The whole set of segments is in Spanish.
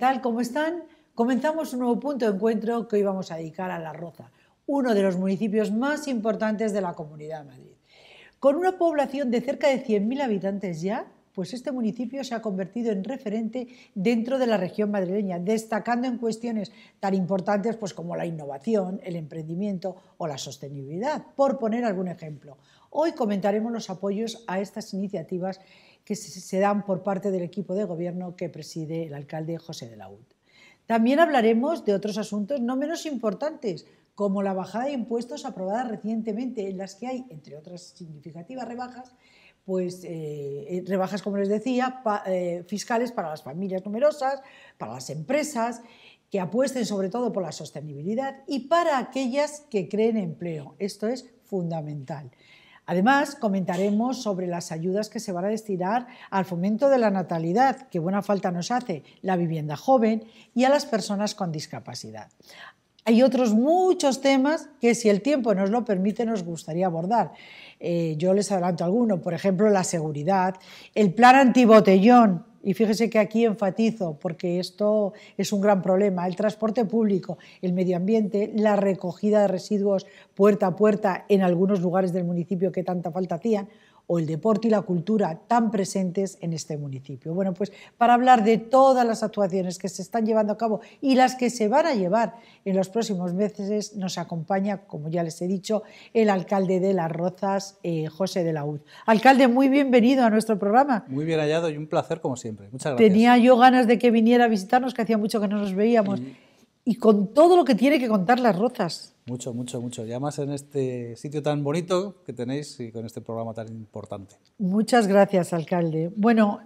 tal? ¿Cómo están? Comenzamos un nuevo punto de encuentro que hoy vamos a dedicar a La Roza, uno de los municipios más importantes de la Comunidad de Madrid. Con una población de cerca de 100.000 habitantes ya, pues este municipio se ha convertido en referente dentro de la región madrileña, destacando en cuestiones tan importantes pues como la innovación, el emprendimiento o la sostenibilidad, por poner algún ejemplo. Hoy comentaremos los apoyos a estas iniciativas que se dan por parte del equipo de gobierno que preside el alcalde José de la UT. También hablaremos de otros asuntos no menos importantes, como la bajada de impuestos aprobada recientemente, en las que hay, entre otras significativas rebajas, pues eh, eh, rebajas, como les decía, eh, fiscales para las familias numerosas, para las empresas que apuesten sobre todo por la sostenibilidad y para aquellas que creen empleo. Esto es fundamental. Además, comentaremos sobre las ayudas que se van a destinar al fomento de la natalidad, que buena falta nos hace, la vivienda joven y a las personas con discapacidad. Hay otros muchos temas que si el tiempo nos lo permite nos gustaría abordar. Eh, yo les adelanto alguno, por ejemplo, la seguridad, el plan antibotellón, y fíjese que aquí enfatizo, porque esto es un gran problema, el transporte público, el medio ambiente, la recogida de residuos puerta a puerta en algunos lugares del municipio que tanta falta hacían, o el deporte y la cultura tan presentes en este municipio. Bueno, pues para hablar de todas las actuaciones que se están llevando a cabo y las que se van a llevar en los próximos meses, nos acompaña, como ya les he dicho, el alcalde de Las Rozas, eh, José de la UD. Alcalde, muy bienvenido a nuestro programa. Muy bien hallado y un placer como siempre. Muchas gracias. Tenía yo ganas de que viniera a visitarnos, que hacía mucho que no nos veíamos y con todo lo que tiene que contar las rozas. Mucho, mucho, mucho. Ya más en este sitio tan bonito que tenéis y con este programa tan importante. Muchas gracias, alcalde. Bueno,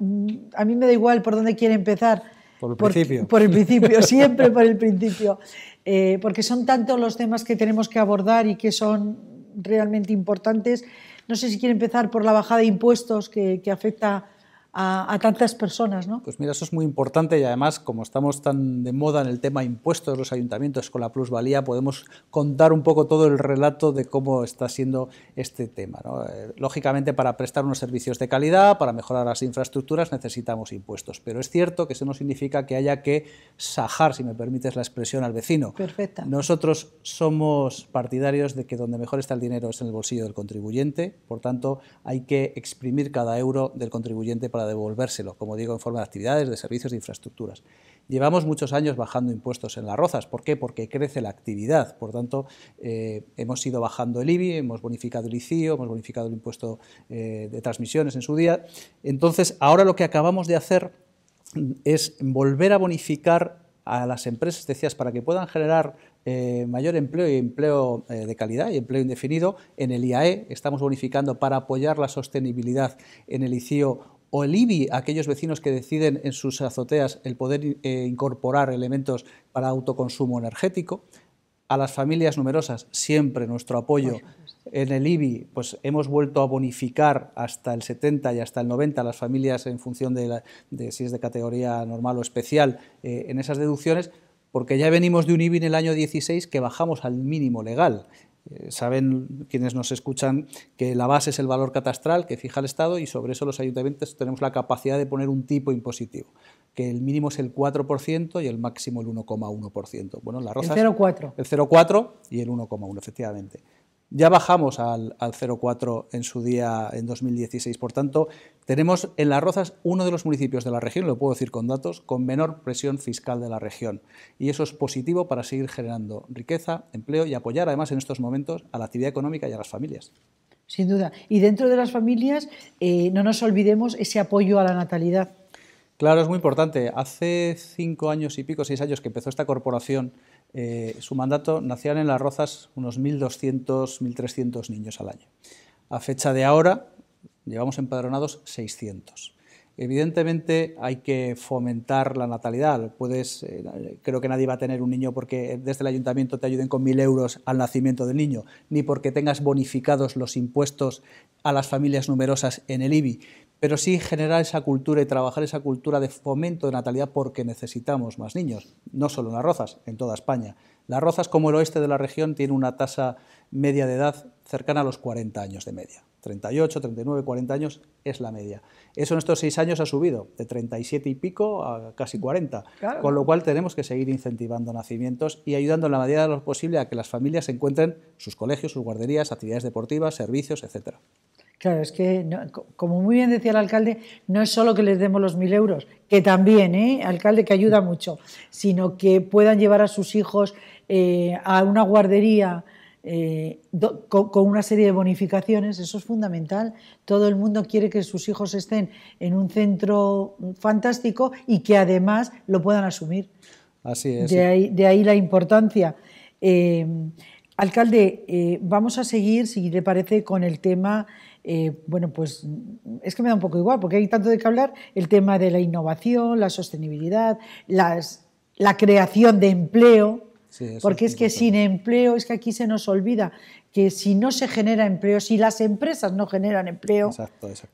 a mí me da igual por dónde quiere empezar. Por el principio. Por el principio, siempre por el principio. Eh, porque son tantos los temas que tenemos que abordar y que son realmente importantes. No sé si quiere empezar por la bajada de impuestos que, que afecta a, tantas personas. ¿no? Pues mira, eso es muy importante y además, como estamos tan de moda en el tema impuestos, de los ayuntamientos con la plusvalía, podemos contar un poco todo el relato de cómo está siendo este tema. Eh, lógicamente, para prestar unos servicios de calidad, para mejorar las infraestructuras, necesitamos impuestos, pero es cierto que eso no significa que haya que sajar, si me permites la expresión, al vecino. Perfecta. Nosotros somos partidarios de que donde mejor está el dinero es en el bolsillo del contribuyente, por tanto, hay que exprimir cada euro del contribuyente para devolvérselo, como digo, en forma de actividades, de servicios, de infraestructuras. Llevamos muchos años bajando impuestos en las rozas. ¿Por qué? Porque crece la actividad. Por tanto, eh, hemos ido bajando el IBI, hemos bonificado el ICIO, hemos bonificado el impuesto eh, de transmisiones en su día. Entonces, ahora lo que acabamos de hacer es volver a bonificar a las empresas, decías, para que puedan generar eh, mayor empleo y empleo de calidad y empleo indefinido. En el IAE estamos bonificando para apoyar la sostenibilidad en el ICIO o el IBI, aquellos vecinos que deciden en sus azoteas el poder eh, incorporar elementos para autoconsumo energético. A las familias numerosas, siempre nuestro apoyo. En el IBI, pues hemos vuelto a bonificar hasta el 70 y hasta el 90 las familias en función de, si es de categoría normal o especial eh, en esas deducciones, porque ya venimos de un IBI en el año 16 que bajamos al mínimo legal. Eh, saben quienes nos escuchan que la base es el valor catastral que fija el Estado y sobre eso los ayuntamientos tenemos la capacidad de poner un tipo impositivo, que el mínimo es el 4% y el máximo el 1,1%. Bueno, la rosa el 0,4. El 0,4 y el 1,1, efectivamente. Ya bajamos al, 0,4 en su día en 2016. Por tanto, tenemos en Las Rozas uno de los municipios de la región, lo puedo decir con datos, con menor presión fiscal de la región. Y eso es positivo para seguir generando riqueza, empleo y apoyar además en estos momentos a la actividad económica y a las familias. Sin duda. Y dentro de las familias, eh, no nos olvidemos ese apoyo a la natalidad. Claro, es muy importante. Hace cinco años y pico, seis años que empezó esta corporación, eh, su mandato nacían en Las Rozas unos 1.200, 1.300 niños al año. A fecha de ahora llevamos empadronados 600. Evidentemente hay que fomentar la natalidad. Puedes, eh, creo que nadie va a tener un niño porque desde el ayuntamiento te ayuden con mil euros al nacimiento del niño, ni porque tengas bonificados los impuestos a las familias numerosas en el IBI pero sí generar esa cultura y trabajar esa cultura de fomento de natalidad porque necesitamos más niños, no solo en Las Rozas, en toda España. Las Rozas, como el oeste de la región, tiene una tasa media de edad cercana a los 40 años de media. 38, 39, 40 años es la media. Eso en estos seis años ha subido, de 37 y pico a casi 40. Con lo cual tenemos que seguir incentivando nacimientos y ayudando en la medida de lo posible a que las familias encuentren sus colegios, sus guarderías, actividades deportivas, servicios, etc. Claro, es que, como muy bien decía el alcalde, no es solo que les demos los mil euros, que también, ¿eh? alcalde, que ayuda mucho, sino que puedan llevar a sus hijos eh, a una guardería eh, con, una serie de bonificaciones, eso es fundamental. Todo el mundo quiere que sus hijos estén en un centro fantástico y que además lo puedan asumir. Así es. De ahí, de ahí la importancia. alcalde, vamos a seguir, si le parece, con el tema eh, bueno, pues es que me da un poco igual, porque hay tanto de qué hablar, el tema de la innovación, la sostenibilidad, la creación de empleo, porque es, que sin empleo, es que aquí se nos olvida que si no se genera empleo, si las empresas no generan empleo,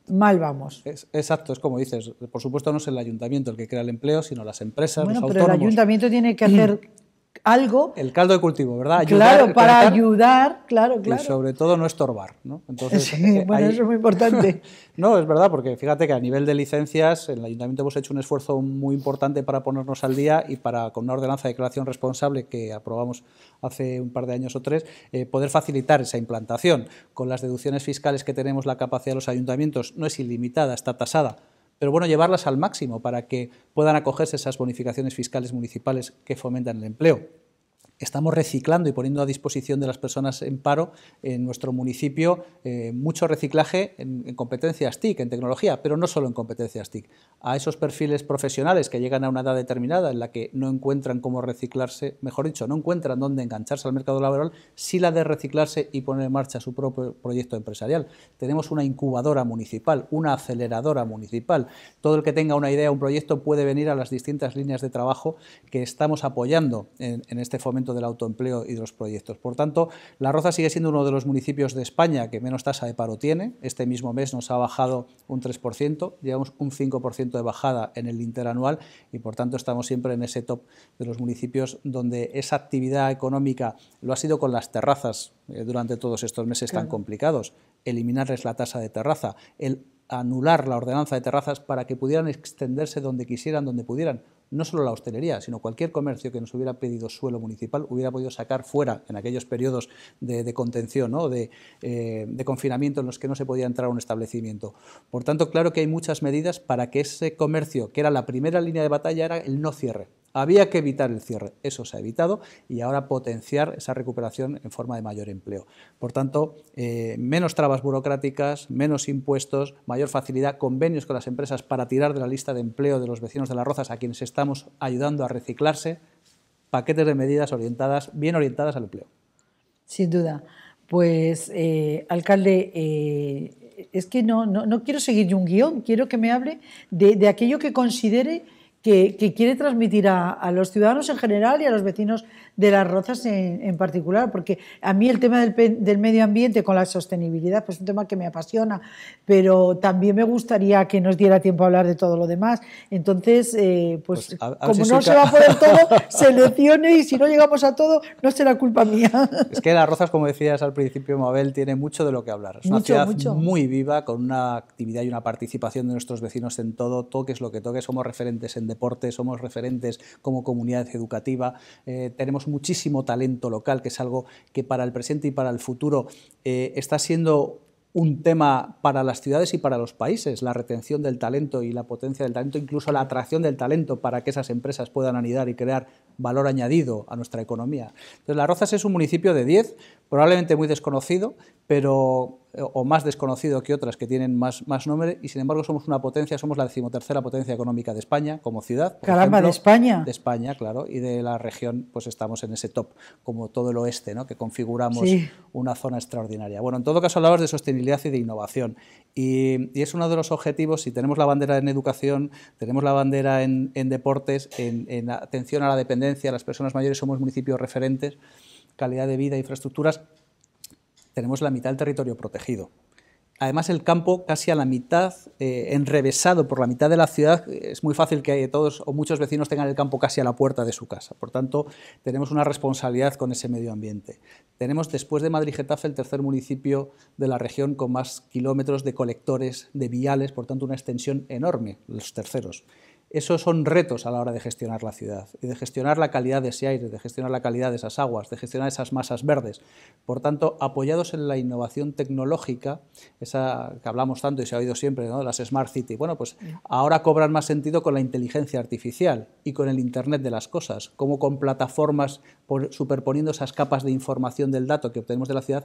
mal vamos. exacto, es como dices, por supuesto no es el ayuntamiento el que crea el empleo, sino las empresas. Bueno, los pero el ayuntamiento tiene que hacer algo. El caldo de cultivo, ¿verdad? claro, para ayudar, claro, claro. Y sobre todo no estorbar, ¿no? Entonces, eh, bueno, eso es muy importante. no, es verdad, porque fíjate que a nivel de licencias, en el ayuntamiento hemos hecho un esfuerzo muy importante para ponernos al día y para, con una ordenanza de declaración responsable que aprobamos hace un par de años o tres, eh, poder facilitar esa implantación. Con las deducciones fiscales que tenemos, la capacidad de los ayuntamientos no es ilimitada, está tasada pero bueno, llevarlas al máximo para que puedan acogerse esas bonificaciones fiscales municipales que fomentan el empleo estamos reciclando y poniendo a disposición de las personas en paro en nuestro municipio eh, mucho reciclaje en, competencias TIC, en tecnología, pero no solo en competencias TIC. A esos perfiles profesionales que llegan a una edad determinada en la que no encuentran cómo reciclarse, mejor dicho, no encuentran dónde engancharse al mercado laboral, sí la de reciclarse y poner en marcha su propio proyecto empresarial. Tenemos una incubadora municipal, una aceleradora municipal. Todo el que tenga una idea, un proyecto puede venir a las distintas líneas de trabajo que estamos apoyando en este fomento del autoempleo y de los proyectos. Por tanto, La Roza sigue siendo uno de los municipios de España que menos tasa de paro tiene. Este mismo mes nos ha bajado un 3%, llevamos un 5% de bajada en el interanual y por tanto estamos siempre en ese top de los municipios donde esa actividad económica lo ha sido con las terrazas eh, durante todos estos meses tan complicados. Eliminarles la tasa de terraza, el anular la ordenanza de terrazas para que pudieran extenderse donde quisieran, donde pudieran no solo la hostelería, sino cualquier comercio que nos hubiera pedido suelo municipal hubiera podido sacar fuera en aquellos periodos de, contención, o de, eh, de, confinamiento en los que no se podía entrar a un establecimiento. Por tanto, claro que hay muchas medidas para que ese comercio, que era la primera línea de batalla, era el no cierre. Había que evitar el cierre, eso se ha evitado y ahora potenciar esa recuperación en forma de mayor empleo. Por tanto, eh, menos trabas burocráticas, menos impuestos, mayor facilidad, convenios con las empresas para tirar de la lista de empleo de los vecinos de las Rozas a quienes estamos ayudando a reciclarse, paquetes de medidas orientadas, bien orientadas al empleo. Sin duda. Pues, eh, alcalde, eh, es que no, no, quiero seguir un guión, quiero que me hable de, de aquello que considere que, quiere transmitir a, los ciudadanos en general y a los vecinos de Las Rozas en, particular, porque a mí el tema del, medio ambiente con la sostenibilidad pues es un tema que me apasiona, pero también me gustaría que nos diera tiempo a hablar de todo lo demás. Entonces, eh, pues, pues como no se, va a poder todo, seleccione y si no llegamos a todo, no será culpa mía. Es que Las Rozas, como decías al principio, Mabel, tiene mucho de lo que hablar. Es una ciudad muy viva, con una actividad y una participación de nuestros vecinos en todo, toques lo que toques, somos referentes en deporte, somos referentes como comunidad educativa, eh, tenemos muchísimo talento local, que es algo que para el presente y para el futuro eh, está siendo un tema para las ciudades y para los países, la retención del talento y la potencia del talento, incluso la atracción del talento para que esas empresas puedan anidar y crear valor añadido a nuestra economía. Entonces, Las Rozas es un municipio de 10, probablemente muy desconocido, pero eh, o más desconocido que otras que tienen más, más nombre y sin embargo somos una potencia, somos la decimotercera potencia económica de España como ciudad. Caramba, de España. De España, claro, y de la región pues estamos en ese top, como todo el oeste, ¿no? que configuramos una zona extraordinaria. Bueno, en todo caso hablabas de sostenibilidad y de innovación y, es uno de los objetivos, si tenemos la bandera en educación, tenemos la bandera en, deportes, en, en atención a la dependencia, las personas mayores somos municipios referentes, calidad de vida, infraestructuras, tenemos la mitad del territorio protegido. Además, el campo casi a la mitad, eh, enrevesado por la mitad de la ciudad, eh, es muy fácil que todos o muchos vecinos tengan el campo casi a la puerta de su casa. Por tanto, tenemos una responsabilidad con ese medio ambiente. Tenemos, después de Madrid-Getafe, el tercer municipio de la región con más kilómetros de colectores, de viales, por tanto, una extensión enorme, los terceros. Esos son retos a la hora de gestionar la ciudad y de gestionar la calidad de ese aire, de gestionar la calidad de esas aguas, de gestionar esas masas verdes. Por tanto, apoyados en la innovación tecnológica, esa que hablamos tanto y se ha oído siempre, ¿no? las Smart City, bueno, pues ahora cobran más sentido con la inteligencia artificial y con el Internet de las cosas, como con plataformas superponiendo esas capas de información del dato que obtenemos de la ciudad,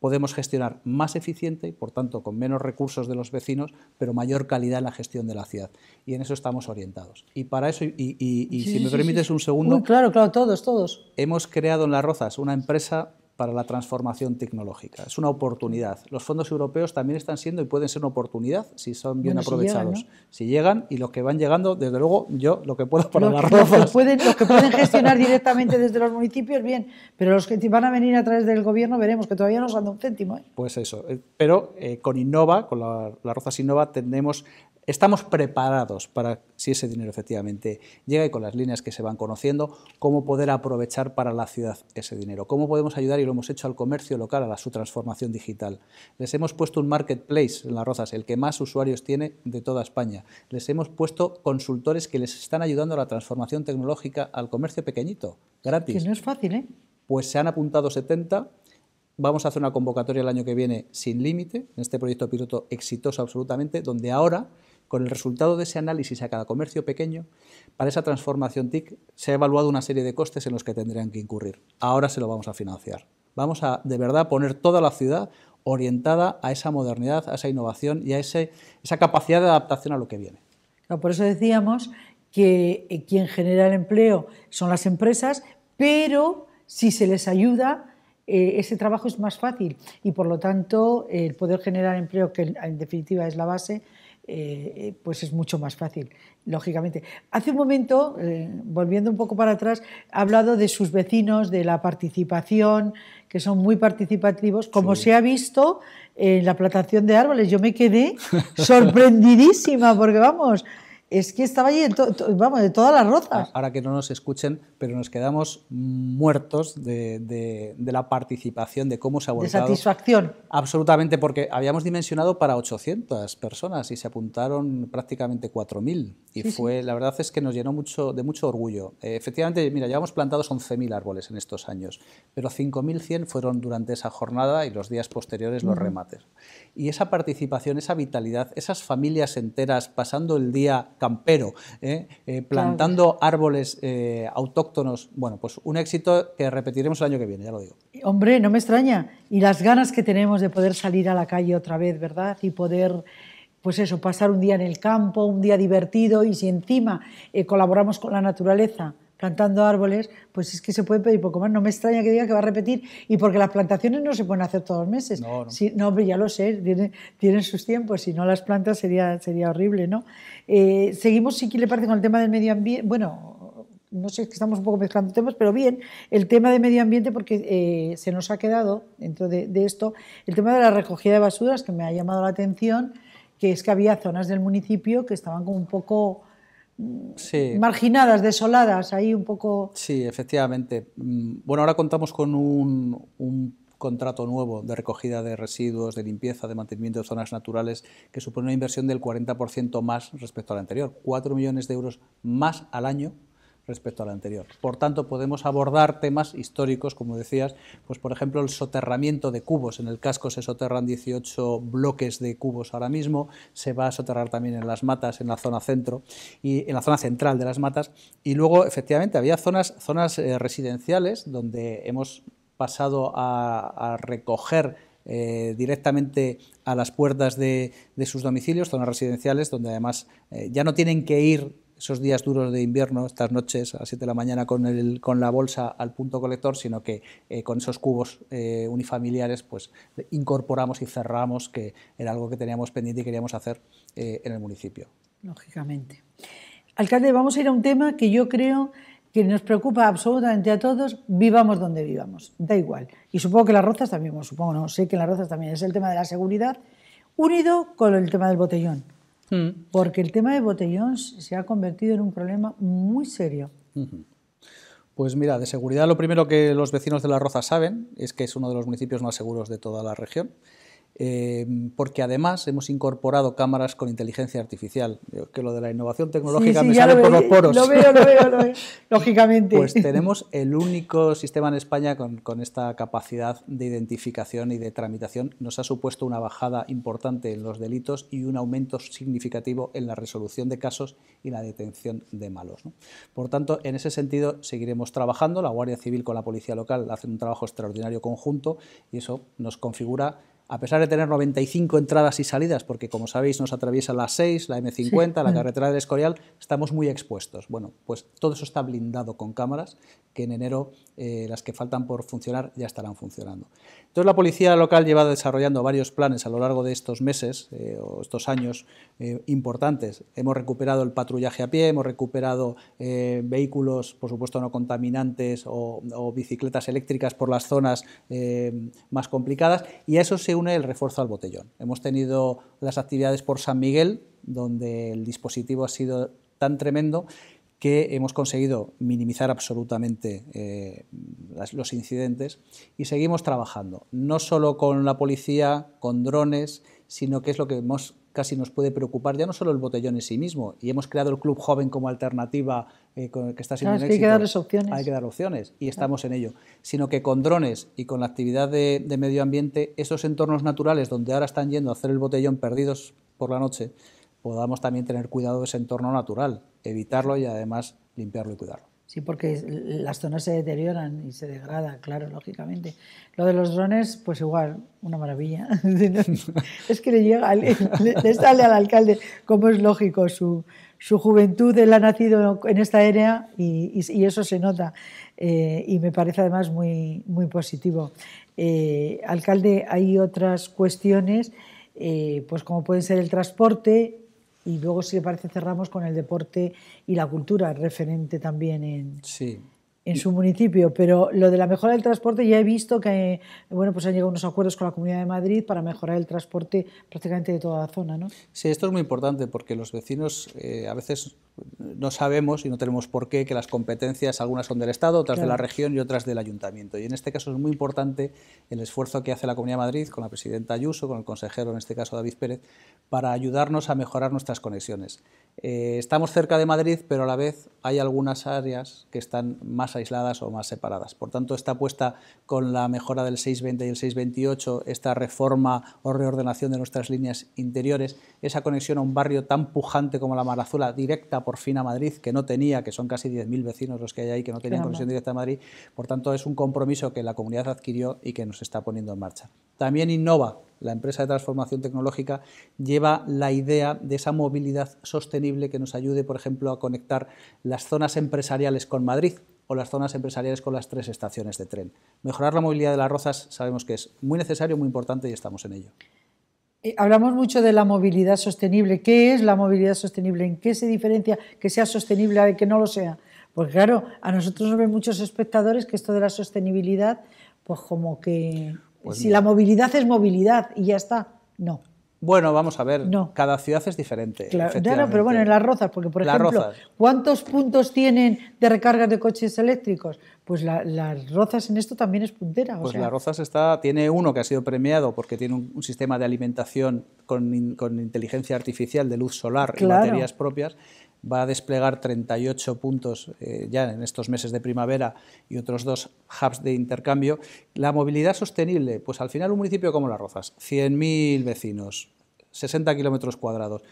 podemos gestionar más eficiente, y, por tanto con menos recursos de los vecinos, pero mayor calidad en la gestión de la ciudad. Y en eso estamos orientados. Y para eso, y, si me permites un segundo... claro, claro, todos, todos. Hemos creado en Las Rozas una empresa para la transformación tecnológica. Es una oportunidad. Los fondos europeos también están siendo y pueden ser una oportunidad si son bien aprovechados. Si llegan, y los que van llegando, desde luego, yo lo que puedo poner. las rozas. Los, que, pueden, gestionar directamente desde los municipios, bien, pero los que van a venir a través del gobierno veremos que todavía nos gana un céntimo. ¿eh? Pues eso. Eh, pero eh, con Innova, con la, la Rozas Innova, tenemos estamos preparados para, si ese dinero efectivamente llega y con las líneas que se van conociendo, cómo poder aprovechar para la ciudad ese dinero, cómo podemos ayudar, y lo hemos hecho al comercio local, a su transformación digital. Les hemos puesto un marketplace en Las Rozas, el que más usuarios tiene de toda España. Les hemos puesto consultores que les están ayudando a la transformación tecnológica al comercio pequeñito, gratis. Que no es fácil, ¿eh? Pues se han apuntado 70, vamos a hacer una convocatoria el año que viene sin límite, en este proyecto piloto exitoso absolutamente, donde ahora con el resultado de ese análisis a cada comercio pequeño, para esa transformación TIC se ha evaluado una serie de costes en los que tendrían que incurrir. Ahora se lo vamos a financiar. Vamos a de verdad poner toda la ciudad orientada a esa modernidad, a esa innovación y a esa capacidad de adaptación a lo que viene. por eso decíamos que eh, quien genera el empleo son las empresas, pero si se les ayuda, eh, ese trabajo es más fácil y por lo tanto el poder generar empleo, que en definitiva es la base, eh, eh, pues es mucho más fácil, lógicamente. Hace un momento, eh, volviendo un poco para atrás, ha hablado de sus vecinos, de la participación, que son muy participativos, como se ha visto en la plantación de árboles. Yo me quedé sorprendidísima, porque vamos, es que estaba allí, vamos, de todas las rotas. Ahora que no nos escuchen, pero nos quedamos muertos de, la participación, de cómo se ha vuelto. De satisfacción. Absolutamente, porque habíamos dimensionado para 800 personas y se apuntaron prácticamente 4.000. Y fue, la verdad es que nos llenó mucho, de mucho orgullo. Eh, efectivamente, mira, ya hemos plantado 11.000 árboles en estos años, pero 5.100 fueron durante esa jornada y los días posteriores los remates y esa participación, esa vitalidad, esas familias enteras pasando el día campero, ¿eh? Eh, plantando árboles eh, autóctonos, bueno, pues un éxito que repetiremos el año que viene, ya lo digo. Hombre, no me extraña. Y las ganas que tenemos de poder salir a la calle otra vez, ¿verdad? Y poder pues eso, pasar un día en el campo, un día divertido y si encima colaboramos con la naturaleza, plantando árboles, pues es que se puede pedir poco más. No me extraña que diga que va a repetir, y porque las plantaciones no se pueden hacer todos los meses. No, no. ya lo sé, tienen, sus tiempos, si no las plantas sería, sería horrible, ¿no? Eh, seguimos, si le parece, con el tema del medio ambiente. Bueno, no sé, que estamos un poco mezclando temas, pero bien, el tema de medio ambiente, porque eh, se nos ha quedado dentro de, de, esto, el tema de la recogida de basuras, que me ha llamado la atención, que es que había zonas del municipio que estaban como un poco sí. marginadas, desoladas, ahí un poco... Sí, efectivamente. Mm, bueno, ahora contamos con un, un contrato nuevo de recogida de residuos, de limpieza, de mantenimiento de zonas naturales, que supone una inversión del 40% más respecto al anterior. 4 millones de euros más al año respecto a la anterior. Por tanto, podemos abordar temas históricos, como decías, pues por ejemplo el soterramiento de cubos. En el casco se soterran 18 bloques de cubos ahora mismo, se va a soterrar también en las matas, en la zona centro y en la zona central de las matas. Y luego, efectivamente, había zonas, zonas eh, residenciales donde hemos pasado a, recoger eh, directamente a las puertas de, sus domicilios, zonas residenciales, donde además eh, ya no tienen que ir esos días duros de invierno, estas noches a 7 de la mañana con, con la bolsa al punto colector, sino que eh, con esos cubos eh, unifamiliares pues incorporamos y cerramos, que era algo que teníamos pendiente y queríamos hacer eh, en el municipio. Lógicamente. Alcalde, vamos a ir a un tema que yo creo que nos preocupa absolutamente a todos, vivamos donde vivamos, da igual. Y supongo que las rozas también, supongo, no sé que las rozas también es el tema de la seguridad, unido con el tema del botellón. Mm. Porque el tema de botellón se ha convertido en un problema muy serio. Pues mira, de seguridad lo primero que los vecinos de La Roza saben es que es uno de los municipios más seguros de toda la región. Em, porque además hemos incorporado cámaras con inteligencia artificial. que lo de la innovación tecnológica me sale por los poros. Lo veo, lo veo, lo veo, lógicamente. Pues tenemos el único sistema en España con, esta capacidad de identificación y de tramitación. Nos ha supuesto una bajada importante en los delitos y un aumento significativo en la resolución de casos y la detención de malos. Por tanto, en ese sentido seguiremos trabajando. La Guardia Civil con la Policía Local hacen un trabajo extraordinario conjunto y eso nos configura a pesar de tener 95 entradas y salidas, porque como sabéis nos atraviesa la 6, la M50, la mm. carretera del Escorial, estamos muy expuestos. Bueno, pues todo eso está blindado con cámaras que en enero eh, las que faltan por funcionar ya estarán funcionando. Entonces la policía local lleva desarrollando varios planes a lo largo de estos meses eh, o estos años eh, importantes. Hemos recuperado el patrullaje a pie, hemos recuperado eh, vehículos, por supuesto, no contaminantes o, o bicicletas eléctricas por las zonas más complicadas y a eso se une el refuerzo al botellón. Hemos tenido las actividades por San Miguel, donde el dispositivo ha sido tan tremendo que hemos conseguido minimizar absolutamente eh, los incidentes y seguimos trabajando, no solo con la policía, con drones, sino que es lo que hemos, casi nos puede preocupar, ya no solo el botellón en sí mismo, y hemos creado el Club Joven como alternativa eh, con el que está siendo éxito. Hay que darles opciones. Hay que dar opciones, y estamos en ello, sino que con drones y con la actividad de, de medio ambiente, esos entornos naturales donde ahora están yendo a hacer el botellón perdidos por la noche, podamos también tener cuidado de ese entorno natural, evitarlo y además limpiarlo y cuidarlo. Sí, porque las zonas se deterioran y se degradan, claro, lógicamente. Lo de los drones, pues igual, una maravilla. es que le llega, le, sale al alcalde, como es lógico, su, su juventud, él ha nacido en esta área y, eso se nota. Eh, y me parece además muy, muy positivo. Eh, alcalde, hay otras cuestiones, eh, pues como pueden ser el transporte, y luego, si le parece, cerramos con el deporte y la cultura, referente también en, en su municipio. Pero lo de la mejora del transporte, ya he visto que bueno, pues han llegado unos acuerdos con la Comunidad de Madrid para mejorar el transporte prácticamente de toda la zona. ¿no? Sí, esto es muy importante porque los vecinos eh, a veces no sabemos y no tenemos por qué que las competencias, algunas son del Estado, otras de la región y otras del Ayuntamiento. Y en este caso es muy importante el esfuerzo que hace la Comunidad de Madrid con la presidenta Ayuso, con el consejero, en este caso David Pérez, para ayudarnos a mejorar nuestras conexiones. Eh, estamos cerca de Madrid, pero a la vez hay algunas áreas que están más aisladas o más separadas. Por tanto, esta apuesta con la mejora del 620 y el 628, esta reforma o reordenación de nuestras líneas interiores, esa conexión a un barrio tan pujante como la Marazula, directa por fin a Madrid, que no tenía, que son casi 10.000 vecinos los que hay ahí, que no tenían conexión directa a Madrid. Por tanto, es un compromiso que la comunidad adquirió y que nos está poniendo en marcha. También Innova, la empresa de transformación tecnológica, lleva la idea de esa movilidad sostenible que nos ayude, por ejemplo, a conectar las zonas empresariales con Madrid o las zonas empresariales con las tres estaciones de tren. Mejorar la movilidad de las rozas sabemos que es muy necesario, muy importante y estamos en ello. Eh, hablamos mucho de la movilidad sostenible. ¿Qué es la movilidad sostenible? ¿En qué se diferencia que sea sostenible a que no lo sea? Porque claro, a nosotros nos ven muchos espectadores que esto de la sostenibilidad, pues como que pues si la movilidad es movilidad y ya está, no. Bueno, vamos a ver, no. cada ciudad es diferente. Claro, pero bueno, en las rozas, porque por ejemplo, ¿cuántos puntos tienen de recarga de coches eléctricos? Pues las rozas en esto también es puntera. pues las rozas está, tiene uno que ha sido premiado porque tiene un, sistema de alimentación con, inteligencia artificial de luz solar y baterías propias va a desplegar 38 puntos eh, ya en estos meses de primavera y otros dos hubs de intercambio. La movilidad sostenible, pues al final un municipio como Las Rozas, 100.000 vecinos, 60 kilómetros cuadrados.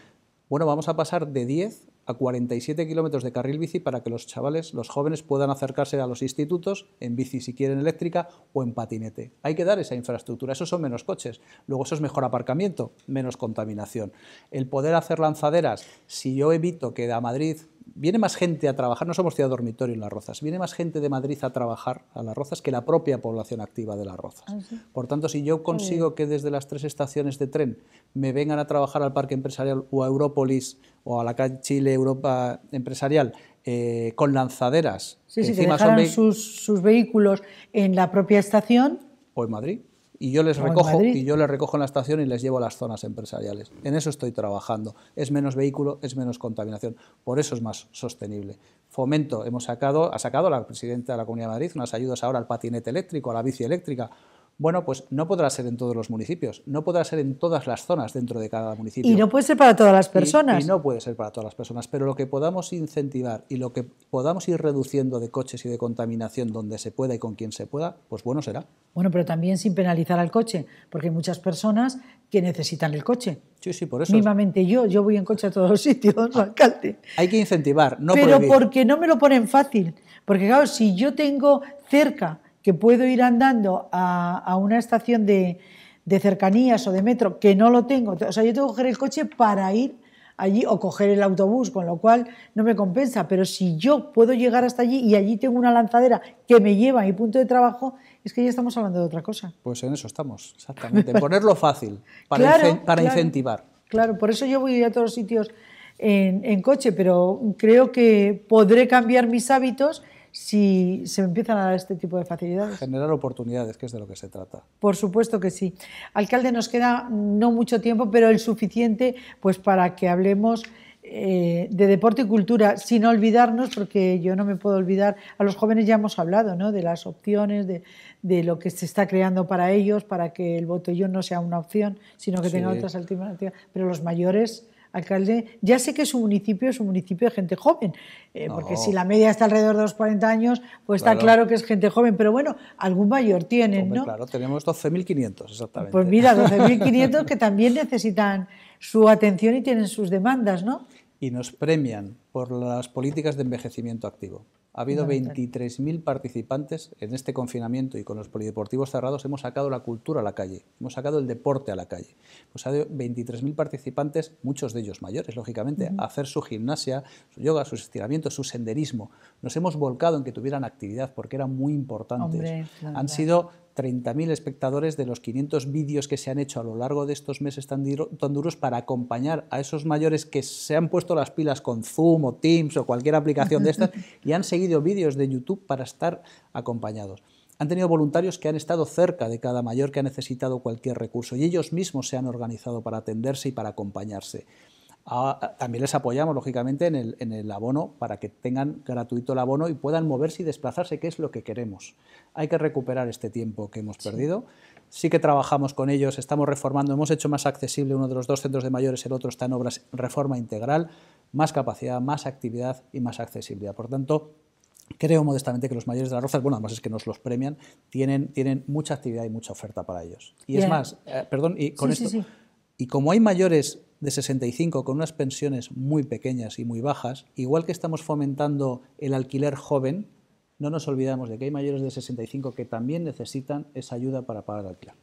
Bueno, vamos a pasar de 10 a 47 kilómetros de carril bici para que los chavales, los jóvenes, puedan acercarse a los institutos en bici, si quieren eléctrica o en patinete. Hay que dar esa infraestructura, esos son menos coches, luego eso es mejor aparcamiento, menos contaminación. El poder hacer lanzaderas, si yo evito que a Madrid viene más gente a trabajar, no somos ciudad dormitorio en Las Rozas, viene más gente de Madrid a trabajar a Las Rozas que la propia población activa de Las Rozas. Ah, Por tanto, si yo consigo que desde las tres estaciones de tren me vengan a trabajar al Parque Empresarial o a Europolis o a la calle Chile Europa Empresarial eh, con lanzaderas, sí, sus vehículos en la propia estación. O en Madrid y yo les recojo y yo les recojo en la estación y les llevo a las zonas empresariales. En eso estoy trabajando. Es menos vehículo, es menos contaminación, por eso es más sostenible. Fomento, hemos sacado, ha sacado la presidenta de la Comunidad de Madrid unas ayudas ahora al patinete eléctrico, a la bici eléctrica, bueno, pues no podrá ser en todos los municipios, no podrá ser en todas las zonas dentro de cada municipio. Y no puede ser para todas las personas. Y, no puede ser para todas las personas, pero lo que podamos incentivar y lo que podamos ir reduciendo de coches y de contaminación donde se pueda y con quien se pueda, pues bueno será. Bueno, pero también sin penalizar al coche, porque hay muchas personas que necesitan el coche. Sí, sí, por eso. Mínimamente yo, yo voy en coche a todos los sitios, ah. alcalde. Hay que incentivar, no Pero porque no me lo ponen fácil, porque claro, si yo tengo cerca que puedo ir andando a, una estación de, de, cercanías o de metro, que no lo tengo. O sea, yo tengo que coger el coche para ir allí o coger el autobús, con lo cual no me compensa. Pero si yo puedo llegar hasta allí y allí tengo una lanzadera que me lleva a mi punto de trabajo, es que ya estamos hablando de otra cosa. Pues en eso estamos, exactamente. Ponerlo fácil para, para incentivar. Claro, por eso yo voy a todos los sitios en, en coche, pero creo que podré cambiar mis hábitos si se empiezan a dar este tipo de facilidades. Generar oportunidades, que es de lo que se trata. Por supuesto que sí. Alcalde, nos queda no mucho tiempo, pero el suficiente pues, para que hablemos eh, de deporte y cultura, sin olvidarnos, porque yo no me puedo olvidar, a los jóvenes ya hemos hablado ¿no? de las opciones, de, lo que se está creando para ellos, para que el botellón no sea una opción, sino que tenga otras alternativas, pero los mayores alcalde, ya sé que su municipio es un municipio de gente joven, eh, porque si la media está alrededor de los 40 años, pues está claro que es gente joven, pero bueno, algún mayor tienen, ¿no? Claro, tenemos 12.500 exactamente. Pues mira, 12.500 que también necesitan su atención y tienen sus demandas, ¿no? Y nos premian por las políticas de envejecimiento activo. Ha habido 23.000 participantes en este confinamiento y con los polideportivos cerrados hemos sacado la cultura a la calle, hemos sacado el deporte a la calle. Pues ha habido 23.000 participantes, muchos de ellos mayores, lógicamente, hacer su gimnasia, su yoga, sus estiramientos, su senderismo. Nos hemos volcado en que tuvieran actividad porque era muy importante. Han sido 30.000 espectadores de los 500 vídeos que se han hecho a lo largo de estos meses tan, duros para acompañar a esos mayores que se han puesto las pilas con Zoom o Teams o cualquier aplicación de estas y han seguido vídeos de YouTube para estar acompañados. Han tenido voluntarios que han estado cerca de cada mayor que ha necesitado cualquier recurso y ellos mismos se han organizado para atenderse y para acompañarse también les apoyamos, lógicamente, en el, en el, abono para que tengan gratuito el abono y puedan moverse y desplazarse, que es lo que queremos. Hay que recuperar este tiempo que hemos perdido. Sí que trabajamos con ellos, estamos reformando, hemos hecho más accesible uno de los dos centros de mayores, el otro está en obras, reforma integral, más capacidad, más actividad y más accesibilidad. Por tanto, creo modestamente que los mayores de la rozas, bueno, además es que nos los premian, tienen, tienen mucha actividad y mucha oferta para ellos. Y es más, eh, perdón, y con esto, y como hay mayores de 65 con unas pensiones muy pequeñas y muy bajas, igual que estamos fomentando el alquiler joven, no nos olvidamos de que hay mayores de 65 que también necesitan esa ayuda para pagar el alquiler.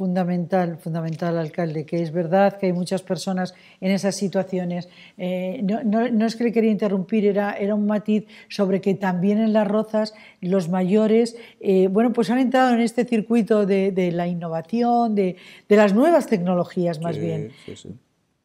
Fundamental, fundamental, alcalde, que es verdad que hay muchas personas en esas situaciones. Eh, no, es que le quería interrumpir, era, era un matiz sobre que también en las rozas los mayores eh, bueno, pues han entrado en este circuito de, la innovación, de, las nuevas tecnologías más bien.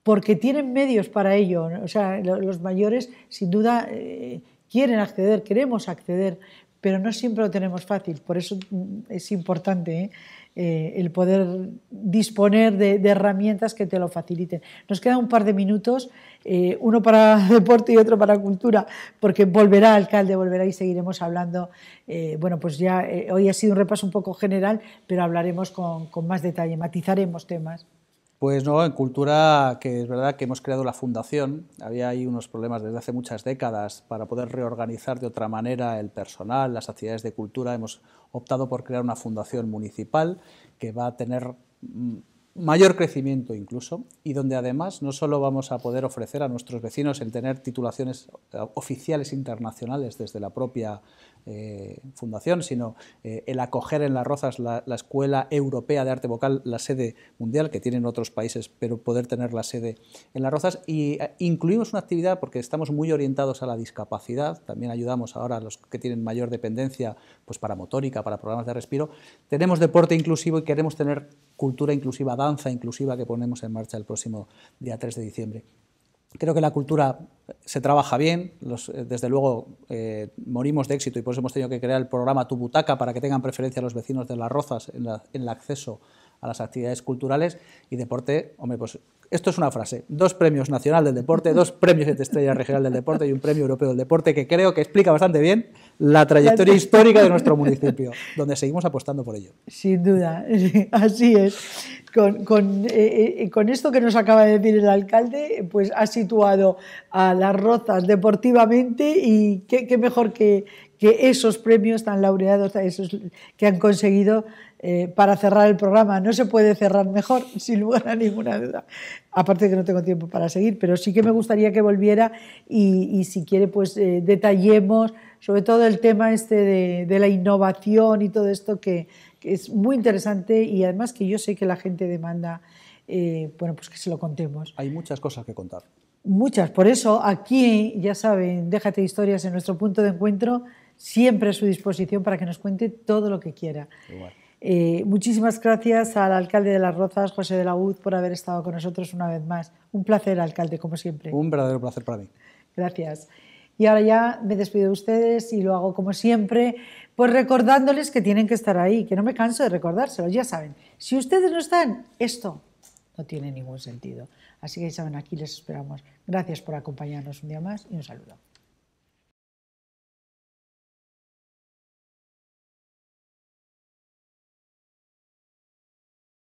Porque tienen medios para ello. O sea, los mayores sin duda eh, quieren acceder, queremos acceder, pero no siempre lo tenemos fácil. Por eso mm, es importante. Eh, el poder disponer de, herramientas que te lo faciliten. Nos quedan un par de minutos, eh, uno para deporte y otro para cultura, porque volverá alcalde, volverá y seguiremos hablando. Eh, bueno, pues ya hoy ha sido un repaso un poco general, pero hablaremos con más detalle, matizaremos temas. Pues no, en cultura, que es verdad que hemos creado la fundación, había ahí unos problemas desde hace muchas décadas para poder reorganizar de otra manera el personal, las actividades de cultura, hemos optado por crear una fundación municipal que va a tener mm, mayor crecimiento incluso y donde además no solo vamos a poder ofrecer a nuestros vecinos en tener titulaciones eh, oficiales internacionales desde la propia eh, fundación, sino eh, el acoger en Las Rozas la, Escuela Europea de Arte Vocal, la sede mundial que tienen otros países, pero poder tener la sede en Las Rozas. Y eh, incluimos una actividad porque estamos muy orientados a la discapacidad, también ayudamos ahora a los que tienen mayor dependencia pues para motórica, para programas de respiro. Tenemos deporte inclusivo y queremos tener cultura inclusiva, danza inclusiva que ponemos en marcha el próximo día 3 de diciembre. Creo que la cultura se trabaja bien, eh, desde luego eh, morimos de éxito y por eso hemos tenido que crear el programa Tu Butaca para que tengan preferencia los vecinos de Las Rozas en el acceso a las actividades culturales y deporte, hombre, pues esto es una frase, dos premios nacional del deporte, dos premios de estrella regional del deporte y un premio europeo del deporte que creo que explica bastante bien la trayectoria histórica de nuestro municipio, donde seguimos apostando por ello. Sin duda, así es. Eh, eh, con, esto que nos acaba de decir el alcalde, pues ha situado a las rozas deportivamente y qué mejor que, que esos premios tan laureados, que han conseguido eh, para cerrar el programa. No se puede cerrar mejor, sin lugar a ninguna duda. Aparte que no tengo tiempo para seguir, pero sí que me gustaría que volviera y, si quiere, pues eh, detallemos sobre todo el tema este de, la innovación y todo esto que, es muy interesante y además que yo sé que la gente demanda, eh, bueno, pues que se lo contemos. Hay muchas cosas que contar. Muchas, por eso aquí, ya saben, déjate historias en nuestro punto de encuentro siempre a su disposición para que nos cuente todo lo que quiera. Eh, muchísimas gracias al alcalde de Las Rozas, José de la UD, por haber estado con nosotros una vez más. Un placer, alcalde, como siempre. Un verdadero placer para mí. Gracias. Y ahora ya me despido de ustedes y lo hago como siempre, pues recordándoles que tienen que estar ahí, que no me canso de recordárselos, ya saben. Si ustedes no están, esto no tiene ningún sentido. Así que ya saben, aquí les esperamos. Gracias por acompañarnos un día más y un saludo.